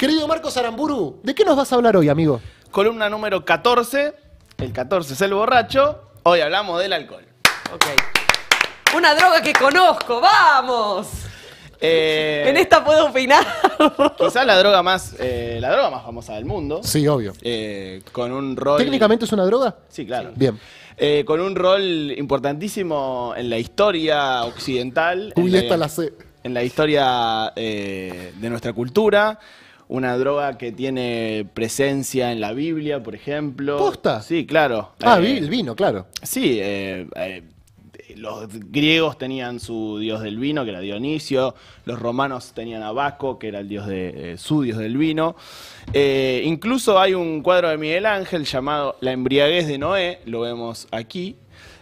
Querido Marcos Aramburu, ¿de qué nos vas a hablar hoy, amigo? Columna número 14. El 14 es el borracho. Hoy hablamos del alcohol. Una droga que conozco, vamos. Eh, en esta puedo opinar. Quizás la droga más eh, la droga más famosa del mundo. Sí, obvio. Eh, con un rol. ¿Técnicamente es una droga? Sí, claro. Bien. con un rol importantísimo en la historia occidental. Uy, en esta la, la sé. En la historia de nuestra cultura una droga que tiene presencia en la Biblia, por ejemplo. ¿Posta? Sí, claro. Ah, eh, el vino, claro. Sí, eh, eh, los griegos tenían su dios del vino, que era Dionisio, los romanos tenían a Baco, que era el dios de, su dios del vino. incluso hay un cuadro de Miguel Ángel llamado La embriaguez de Noé, lo vemos aquí,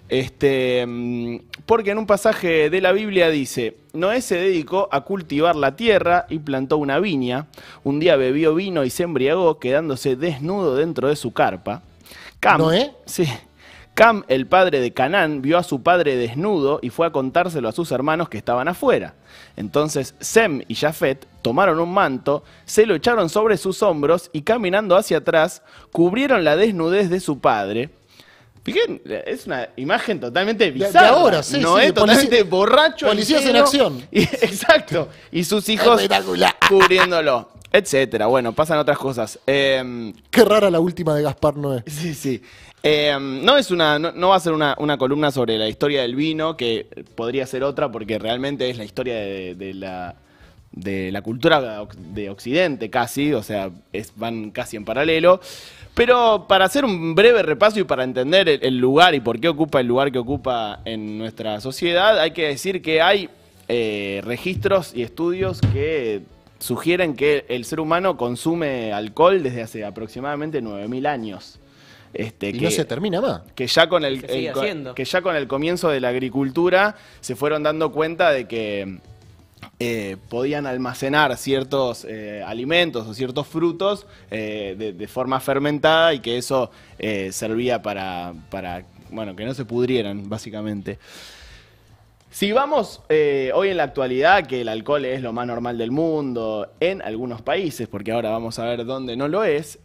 este, mm, porque en un pasaje de la Biblia dice, Noé se dedicó a cultivar la tierra y plantó una viña, un día bebió vino y se embriagó quedándose desnudo dentro de su carpa. Cam, Sí. Cam, el padre de Canaán, vio a su padre desnudo y fue a contárselo a sus hermanos que estaban afuera. Entonces Sem y Jafet tomaron un manto, se lo echaron sobre sus hombros y caminando hacia atrás, cubrieron la desnudez de su padre Fíjense, es una imagen totalmente bizarra. De, ahora, sí. totalmente borracho. Policías en acción. exacto. Y sus hijos cubriéndolo, etcétera. Bueno, pasan otras cosas. Em, Qué rara la última de Gaspar Noé. Sí, sí. Em, no, es una, no, va a ser una, columna sobre la historia del vino, que podría ser otra, porque realmente es la historia de, la de la cultura de Occidente casi, o sea, van casi en paralelo. Pero para hacer un breve repaso y para entender el, lugar y por qué ocupa el lugar que ocupa en nuestra sociedad, hay que decir que hay eh, registros y estudios que sugieren que el ser humano consume alcohol desde hace aproximadamente 9.000 años. Este, y que, no se termina más. Que ya, con el, que ya con el comienzo de la agricultura se fueron dando cuenta de que eh, podían almacenar ciertos eh, alimentos o ciertos frutos eh, de, forma fermentada y que eso servía para, bueno, que no se pudrieran, básicamente. Si vamos hoy en la actualidad, que el alcohol es lo más normal del mundo en algunos países, porque ahora vamos a ver dónde no lo es,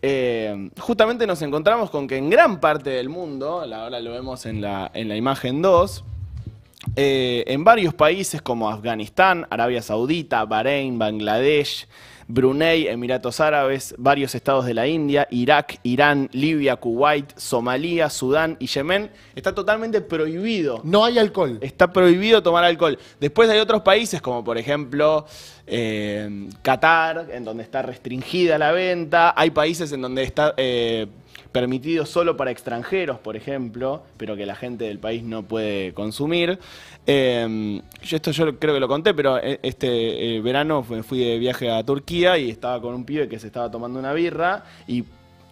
justamente nos encontramos con que en gran parte del mundo, ahora lo vemos en la, en la imagen 2, eh, en varios países como Afganistán, Arabia Saudita, Bahrein, Bangladesh, Brunei, Emiratos Árabes, varios estados de la India, Irak, Irán, Libia, Kuwait, Somalia, Sudán y Yemen, está totalmente prohibido. No hay alcohol. Está prohibido tomar alcohol. Después hay otros países como por ejemplo eh, Qatar, en donde está restringida la venta. Hay países en donde está eh, permitido solo para extranjeros, por ejemplo, pero que la gente del país no puede consumir. Em, yo esto yo creo que lo conté, pero eh, este eh, verano fui de viaje a Turquía y estaba con un pibe que se estaba tomando una birra y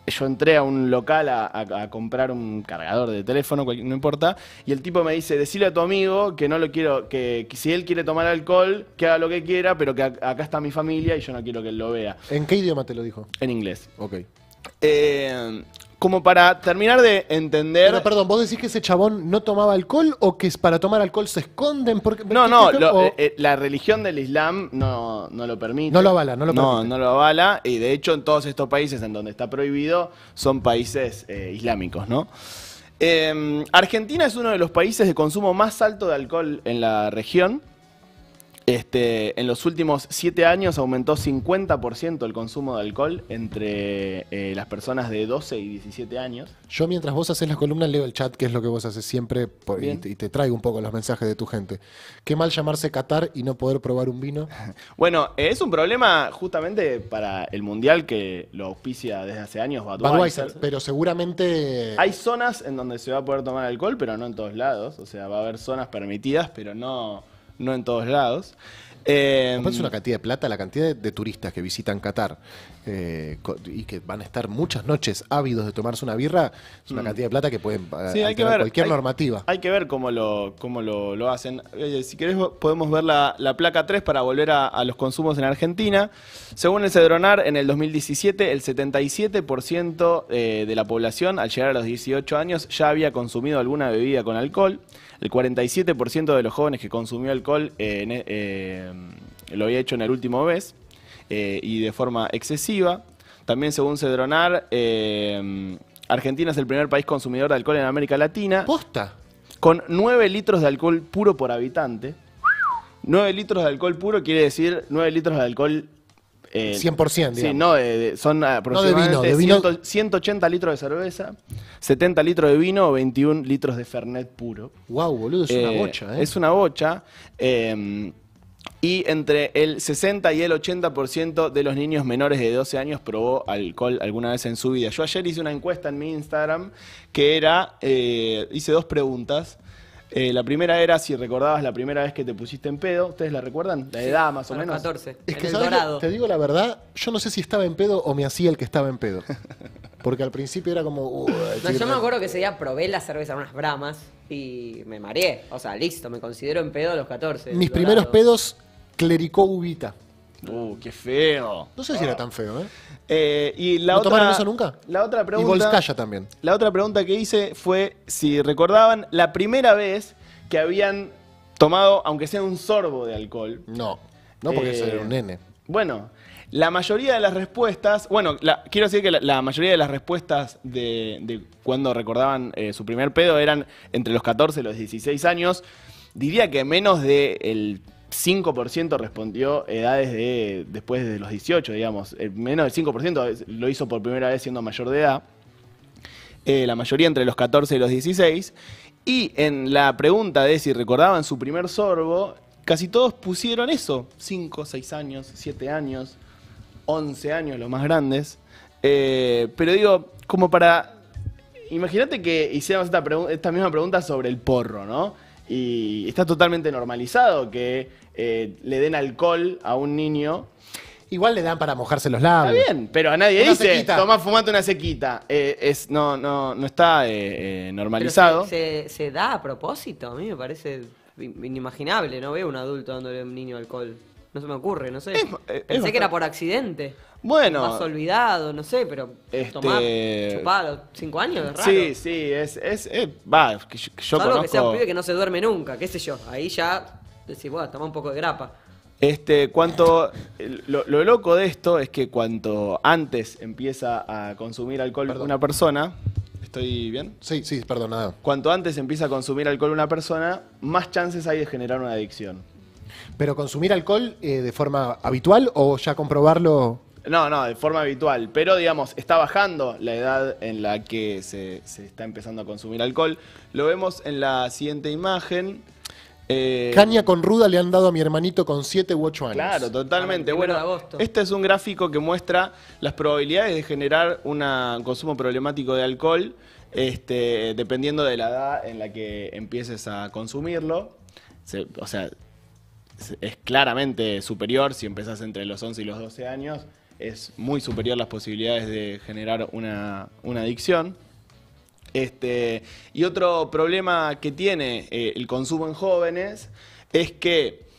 yo entré a un local a, comprar un cargador de teléfono, no importa, y el tipo me dice, decile a tu amigo que no lo quiero, que, si él quiere tomar alcohol, que haga lo que quiera, pero que acá está mi familia y yo no quiero que él lo vea. ¿En qué idioma te lo dijo? En inglés. Ok. Eh, como para terminar de entender. perdón, ¿vos decís que ese chabón no tomaba alcohol o que para tomar alcohol se esconden? Porque, no, no, eh, eh, la religión del Islam no, lo permite. No lo avala, no lo permite. No, no lo avala. Y de hecho, en todos estos países en donde está prohibido son países eh, islámicos, ¿no? Em, Argentina es uno de los países de consumo más alto de alcohol en la región. Este, en los últimos siete años aumentó 50% el consumo de alcohol entre eh, las personas de 12 y 17 años. Yo mientras vos haces las columnas leo el chat, que es lo que vos haces siempre, y, te traigo un poco los mensajes de tu gente. Qué mal llamarse Qatar y no poder probar un vino. bueno, es un problema justamente para el Mundial que lo auspicia desde hace años Badweiser. pero seguramente... Hay zonas en donde se va a poder tomar alcohol, pero no en todos lados. O sea, va a haber zonas permitidas, pero no no en todos lados. Eh, es una cantidad de plata la cantidad de, turistas que visitan Qatar eh, y que van a estar muchas noches ávidos de tomarse una birra, es una mm. cantidad de plata que pueden pagar eh, sí, hay cualquier normativa. Hay que ver cómo lo, cómo lo, hacen. Eh, si querés podemos ver la, placa 3 para volver a, a, los consumos en Argentina. Según el Cedronar, en el 2017 el 77% de la población al llegar a los 18 años ya había consumido alguna bebida con alcohol. El 47% de los jóvenes que consumió alcohol eh, eh, lo había hecho en el último mes eh, y de forma excesiva. También según Cedronar, Argentina es el primer país consumidor de alcohol en América Latina. ¡Posta! Con 9 litros de alcohol puro por habitante. 9 litros de alcohol puro quiere decir 9 litros de alcohol 100%, no, eh, son aproximadamente 180 litros de cerveza, 70 litros de vino, 21 litros de Fernet puro. Wow, boludo, es una eh, bocha, ¿eh? Es una bocha. Em, y entre el 60 y el 80% de los niños menores de 12 años probó alcohol alguna vez en su vida. Yo ayer hice una encuesta en mi Instagram que era, eh, hice dos preguntas eh, la primera era, si recordabas la primera vez que te pusiste en pedo, ¿ustedes la recuerdan? La edad más o menos. 14. Es que, Te digo la verdad, yo no sé si estaba en pedo o me hacía el que estaba en pedo. Porque al principio era como. Uh, yo me acuerdo que ese día probé la cerveza unas bramas y me mareé. O sea, listo, me considero en pedo a los 14. Mis primeros pedos clericó Ubita. Uh, qué feo. No sé si era tan feo, ¿eh? eh y la ¿No tomaron eso nunca? La otra pregunta. Y Volskaya también. La otra pregunta que hice fue si recordaban la primera vez que habían tomado, aunque sea un sorbo de alcohol. No, no porque eso era un eh, nene. Bueno, la mayoría de las respuestas, bueno, quiero decir que la, mayoría de las respuestas de, cuando recordaban eh, su primer pedo eran entre los 14 y los 16 años. Diría que menos del 5% respondió edades de después de los 18, digamos. El eh, menos del 5% lo hizo por primera vez siendo mayor de edad. Eh, la mayoría entre los 14 y los 16. Y en la pregunta de si recordaban su primer sorbo, casi todos pusieron eso. 5, 6 años, 7 años, 11 años los más grandes. Eh, pero digo, como para... Imagínate que hiciéramos esta misma pregunta sobre el porro, ¿no? y está totalmente normalizado que eh, le den alcohol a un niño. Igual le dan para mojarse los labios. Está bien, pero a nadie dice, toma fumate una sequita. Eh, es, no, no, está eh, normalizado. se, se da a propósito, a mí me parece inimaginable. No veo un adulto dándole a un niño alcohol. No se me ocurre, no sé. Eh, Pensé que era por accidente. Bueno. Más olvidado, no sé, pero este... tomar chupado cinco años es Sí, sí, es... es, es eh, que yo, que que un que no se duerme nunca, qué sé yo. Ahí ya decís, bueno, toma un poco de grapa. Este, cuanto, lo, loco de esto es que cuanto antes empieza a consumir alcohol una persona, ¿estoy bien? Sí, sí, perdonado. Cuanto antes empieza a consumir alcohol una persona, más chances hay de generar una adicción. ¿Pero consumir alcohol eh, de forma habitual o ya comprobarlo? No, no, de forma habitual. Pero, digamos, está bajando la edad en la que se, está empezando a consumir alcohol. Lo vemos en la siguiente imagen. Eh, con ruda le han dado a mi hermanito con 7 u 8 años. Claro, totalmente. Ah, bueno, este es un gráfico que muestra las probabilidades de generar un consumo problemático de alcohol, este, dependiendo de la edad en la que empieces a consumirlo. o sea, es claramente superior, si empezás entre los 11 y los 12 años, es muy superior las posibilidades de generar una, adicción. Este, y otro problema que tiene eh, el consumo en jóvenes es que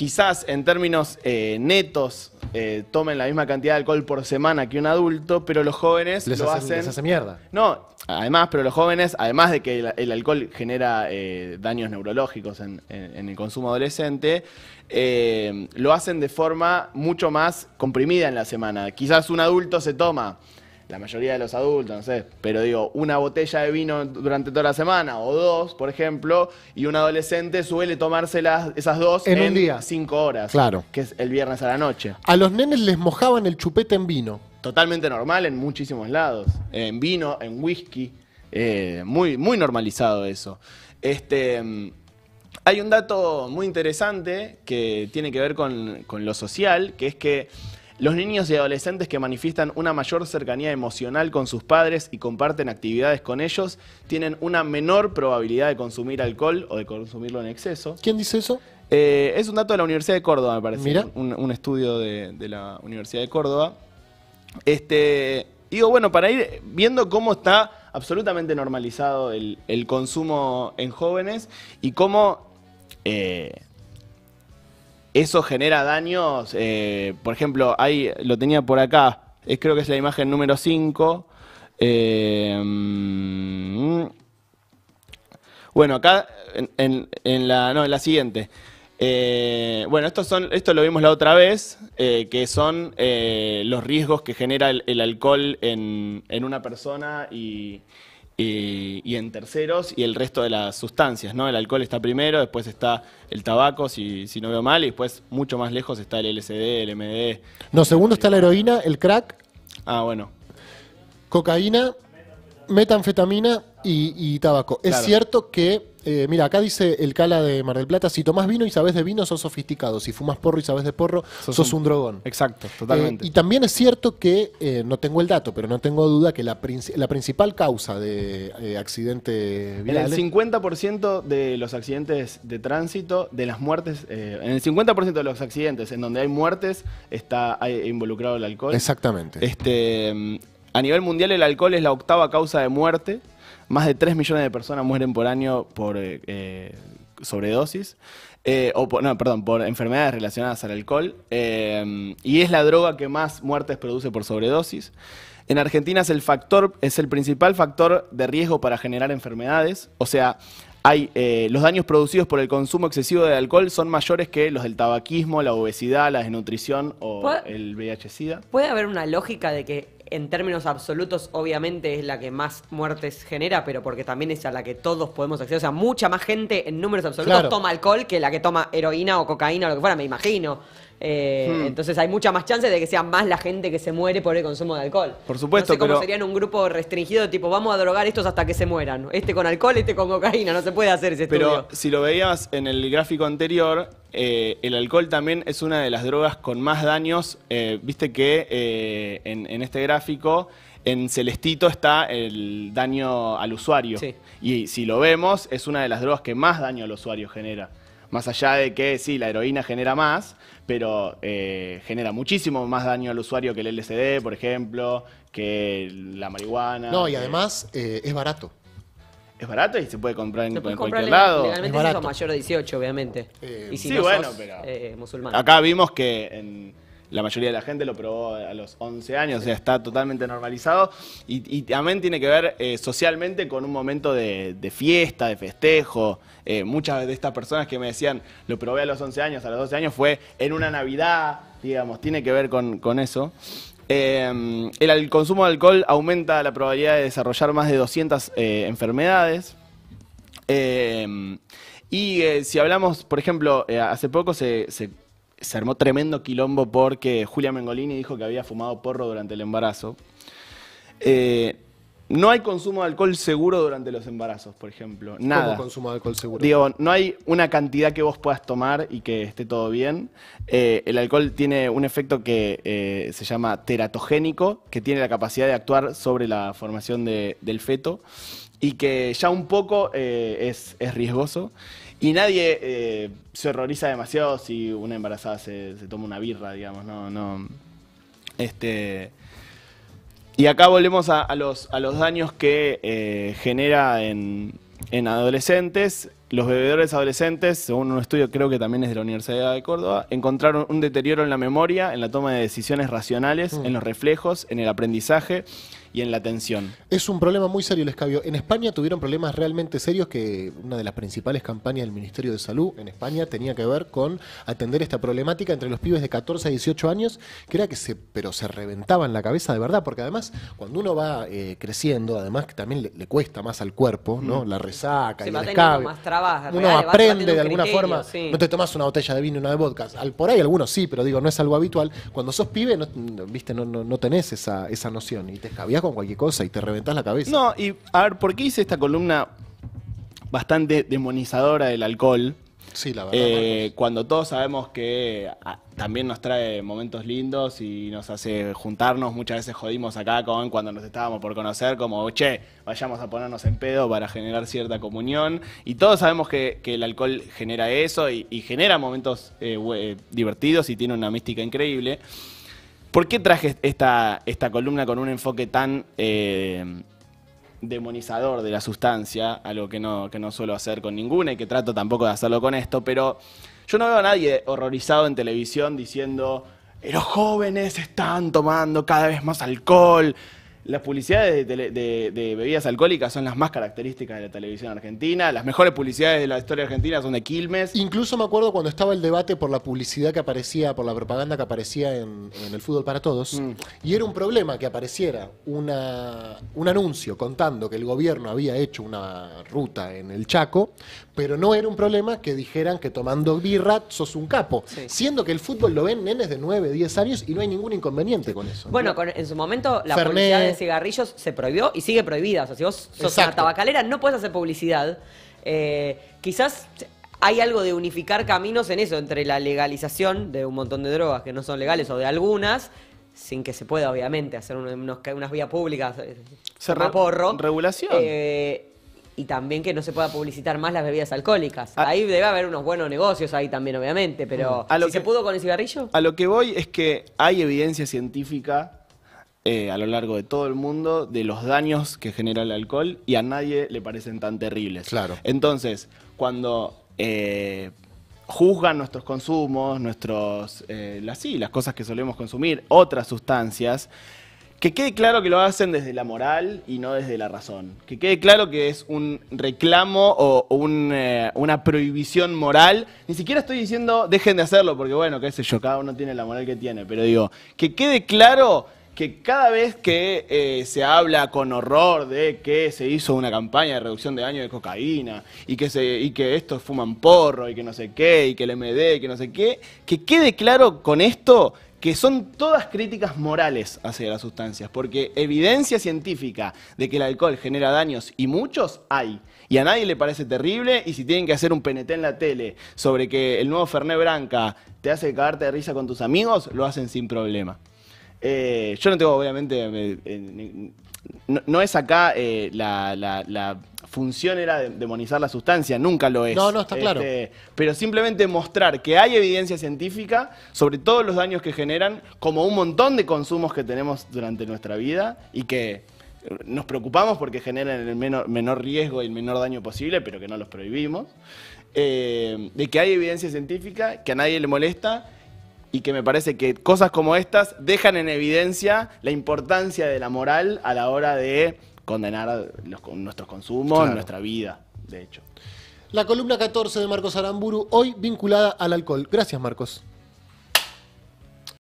quizás en términos eh, netos eh, tomen la misma cantidad de alcohol por semana que un adulto, pero los jóvenes lo hacen, Les hace mierda. No, además, pero los jóvenes, además de que el, alcohol genera eh, daños neurológicos en, el consumo adolescente, lo hacen de forma mucho más comprimida en la semana. Quizás un adulto se toma la mayoría de los adultos, no sé, pero digo, una botella de vino durante toda la semana o dos, por ejemplo, y un adolescente suele tomarse esas dos en, un día. cinco horas. Claro. Que es el viernes a la noche. A los nenes les mojaban el chupete en vino. Totalmente normal en muchísimos lados. En vino, en whisky. Eh, muy, muy normalizado eso. Este. Hay un dato muy interesante que tiene que ver con, con lo social, que es que los niños y adolescentes que manifiestan una mayor cercanía emocional con sus padres y comparten actividades con ellos tienen una menor probabilidad de consumir alcohol o de consumirlo en exceso. ¿Quién dice eso? Eh, es un dato de la Universidad de Córdoba, me parece. Mira. Un, estudio de, la Universidad de Córdoba. Este, digo, bueno, para ir viendo cómo está absolutamente normalizado el, consumo en jóvenes y cómo... Eh, eso genera daños. Eh, por ejemplo, ahí lo tenía por acá, es, creo que es la imagen número 5. Eh, bueno, acá en, la, no, en la siguiente. Eh, bueno, estos son, esto lo vimos la otra vez, que son los riesgos que genera el, alcohol en, en una persona y, y, en terceros y el resto de las sustancias, ¿no? El alcohol está primero, después está el tabaco, si, no veo mal, y después mucho más lejos está el LSD, el MD. No, segundo está la heroína, el crack. Ah, bueno. Cocaína, metanfetamina y, tabaco. Es cierto que eh, mira, acá dice el Cala de Mar del Plata, si tomás vino y sabes de vino, sos sofisticado. Si fumas porro y sabes de porro, sos, un, drogón. Exacto, eh, totalmente. y también es cierto que, eh, no tengo el dato, pero no tengo duda que la, principal causa de accidente En el 50% de los accidentes de tránsito, de las muertes, en el 50% de los accidentes en donde hay muertes, está involucrado el alcohol. Exactamente. Este, a nivel mundial, el alcohol es la octava causa de muerte más de 3 millones de personas mueren por año por eh, eh, sobredosis. Eh, o por, perdón, por enfermedades relacionadas al alcohol. y es la droga que más muertes produce por sobredosis. En Argentina es el, factor, es el principal factor de riesgo para generar enfermedades. O sea, hay, los daños producidos por el consumo excesivo de alcohol son mayores que los del tabaquismo, la obesidad, la desnutrición o el VIH-Sida. ¿Puede haber una lógica de que en términos absolutos, obviamente es la que más muertes genera, pero porque también es a la que todos podemos acceder. O sea, mucha más gente en números absolutos toma alcohol que la que toma heroína o cocaína o lo que fuera, me imagino. Eh, hmm. Entonces hay mucha más chance de que sea más la gente que se muere por el consumo de alcohol. Por supuesto, no sé cómo un grupo restringido, tipo, vamos a drogar estos hasta que se mueran. Este con alcohol, este con cocaína, no se puede hacer ese pero estudio. Pero si lo veías en el gráfico anterior, eh, el alcohol también es una de las drogas con más daños. Eh, viste que en, este gráfico en celestito está el daño al usuario. Y si lo vemos, es una de las drogas que más daño al usuario genera. Más allá de que sí, la heroína genera más, pero eh, genera muchísimo más daño al usuario que el LCD, por ejemplo, que la marihuana. No, y además eh, es barato. Es barato y se puede comprar en, cualquier lado. Legalmente es mayor de 18, obviamente. Eh, y si sí, bueno, pero. musulmán. Acá vimos que la mayoría de la gente lo probó a los 11 años, o sea, está totalmente normalizado. Y, también tiene que ver eh, socialmente con un momento de, fiesta, de festejo. Eh, muchas de estas personas que me decían, lo probé a los 11 años, a los 12 años, fue en una Navidad, digamos, tiene que ver con, eso. Eh, el, consumo de alcohol aumenta la probabilidad de desarrollar más de 200 enfermedades. y si hablamos, por ejemplo, hace poco se se armó tremendo quilombo porque Julia Mengolini dijo que había fumado porro durante el embarazo. Eh, no hay consumo de alcohol seguro durante los embarazos, por ejemplo. Nada. ¿Cómo consumo de alcohol seguro? no hay una cantidad que vos puedas tomar y que esté todo bien. Eh, el alcohol tiene un efecto que eh, se llama teratogénico, que tiene la capacidad de actuar sobre la formación del feto y que ya un poco es, es riesgoso. Y nadie eh, se horroriza demasiado si una embarazada se, toma una birra, digamos, no, Este. Y acá volvemos a, los, a los daños que eh, genera en, adolescentes. Los bebedores adolescentes, según un estudio creo que también es de la Universidad de Córdoba, encontraron un deterioro en la memoria, en la toma de decisiones racionales, mm. en los reflejos, en el aprendizaje, y en la atención. Es un problema muy serio el escabio. En España tuvieron problemas realmente serios que una de las principales campañas del Ministerio de Salud en España tenía que ver con atender esta problemática entre los pibes de 14 a 18 años, que era que se, pero se reventaban la cabeza de verdad, porque además cuando uno va eh, creciendo, además que también le, cuesta más al cuerpo, ¿no? La resaca y el escabio. Más uno aprende de alguna forma, no te tomas una botella de vino y una de vodka. por ahí algunos sí, pero digo, no es algo habitual. Cuando sos pibe, viste, no, no, tenés esa, esa noción y te escabias con cualquier cosa y te reventas la cabeza. No, y a ver, ¿por qué hice esta columna bastante demonizadora del alcohol? Sí, la verdad. Eh, cuando todos sabemos que ah, también nos trae momentos lindos y nos hace juntarnos, muchas veces jodimos acá con cuando nos estábamos por conocer, como, che, vayamos a ponernos en pedo para generar cierta comunión. Y todos sabemos que, el alcohol genera eso y, genera momentos eh, eh, divertidos y tiene una mística increíble. ¿Por qué traje esta, esta columna con un enfoque tan eh, demonizador de la sustancia? Algo que no, que no suelo hacer con ninguna y que trato tampoco de hacerlo con esto, pero yo no veo a nadie horrorizado en televisión diciendo, los jóvenes están tomando cada vez más alcohol, las publicidades de, bebidas alcohólicas son las más características de la televisión argentina. Las mejores publicidades de la historia argentina son de Quilmes. Incluso me acuerdo cuando estaba el debate por la publicidad que aparecía, por la propaganda que aparecía en, el fútbol para todos. Mm. Y era un problema que apareciera una, un anuncio contando que el gobierno había hecho una ruta en el Chaco, pero no era un problema que dijeran que tomando birra sos un capo, siendo que el fútbol lo ven nenes de 9, 10 años y no hay ningún inconveniente con eso. Bueno, en su momento la publicidad de cigarrillos se prohibió y sigue prohibida. O sea, si vos sos una tabacalera no puedes hacer publicidad. Eh, quizás hay algo de unificar caminos en eso, entre la legalización de un montón de drogas que no son legales o de algunas sin que se pueda, obviamente, hacer unos, unas vías públicas. Eh, se porro. Regulación. Eh, y también que no se pueda publicitar más las bebidas alcohólicas. Ah. ahí debe haber unos buenos negocios ahí también, obviamente, pero mm. a lo que, se pudo con el cigarrillo? A lo que voy es que hay evidencia científica eh, a lo largo de todo el mundo de los daños que genera el alcohol y a nadie le parecen tan terribles. Claro. Entonces, cuando eh, juzgan nuestros consumos, nuestros, eh, las cosas que solemos consumir, otras sustancias, que quede claro que lo hacen desde la moral y no desde la razón. Que quede claro que es un reclamo o, eh, una prohibición moral. Ni siquiera estoy diciendo dejen de hacerlo, porque bueno, qué sé yo, cada uno tiene la moral que tiene. Pero digo, que quede claro que cada vez que eh, se habla con horror de que se hizo una campaña de reducción de daño de cocaína y que, se, y que estos fuman porro y que no sé qué, y que el MD que no sé qué, que quede claro con esto que son todas críticas morales hacia las sustancias, porque evidencia científica de que el alcohol genera daños y muchos hay. Y a nadie le parece terrible, y si tienen que hacer un peneté en la tele sobre que el nuevo Ferné Branca te hace cagarte de risa con tus amigos, lo hacen sin problema. Eh, yo no tengo, obviamente, eh, no, es acá eh, la, función era demonizar la sustancia, nunca lo es. No, no, está claro. Este, pero simplemente mostrar que hay evidencia científica sobre todos los daños que generan, como un montón de consumos que tenemos durante nuestra vida y que eh, nos preocupamos porque generan el menor, riesgo y el menor daño posible, pero que no los prohibimos. Eh, de que hay evidencia científica, que a nadie le molesta y que me parece que cosas como estas dejan en evidencia la importancia de la moral a la hora de condenar nuestros consumos, nuestra vida, de hecho. La columna 14 de Marcos Aramburu, hoy vinculada al alcohol. Gracias, Marcos.